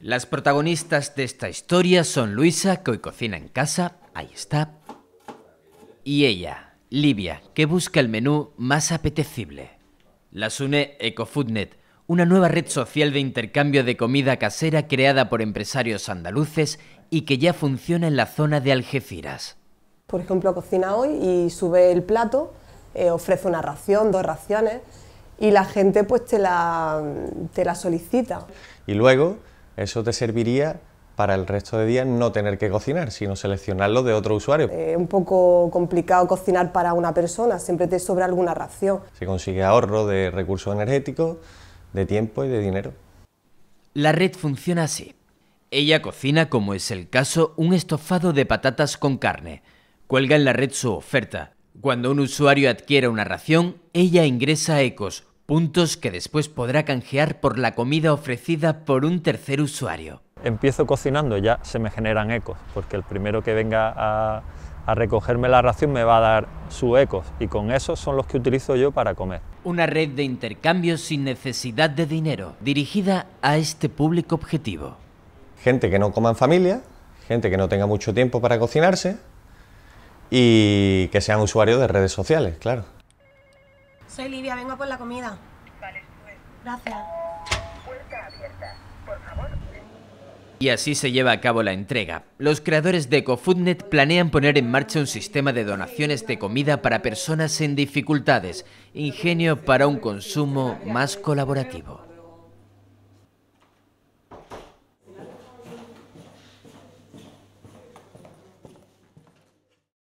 Las protagonistas de esta historia son Luisa, que hoy cocina en casa, ahí está, y ella, Livia, que busca el menú más apetecible. Las une EcoFoodNet, una nueva red social de intercambio de comida casera creada por empresarios andaluces y que ya funciona en la zona de Algeciras. Por ejemplo, cocina hoy y sube el plato, eh, ofrece una ración, dos raciones y la gente pues te la solicita. Y luego eso te serviría para el resto de días no tener que cocinar, sino seleccionarlo de otro usuario. Es eh, un poco complicado cocinar para una persona, siempre te sobra alguna ración. Se consigue ahorro de recursos energéticos, de tiempo y de dinero. La red funciona así. Ella cocina, como es el caso, un estofado de patatas con carne. Cuelga en la red su oferta. Cuando un usuario adquiera una ración, ella ingresa Ecos, puntos que después podrá canjear por la comida ofrecida por un tercer usuario. Empiezo cocinando, ya se me generan ecos, porque el primero que venga a, recogerme la ración me va a dar su ecos y con esos son los que utilizo yo para comer. Una red de intercambio sin necesidad de dinero, dirigida a este público objetivo. Gente que no coma en familia, gente que no tenga mucho tiempo para cocinarse y que sean usuarios de redes sociales, claro. Soy Livia, vengo por la comida. Vale, pues. Gracias. abierta, por favor. Y así se lleva a cabo la entrega. Los creadores de EcoFoodNet planean poner en marcha un sistema de donaciones de comida para personas en dificultades, ingenio para un consumo más colaborativo.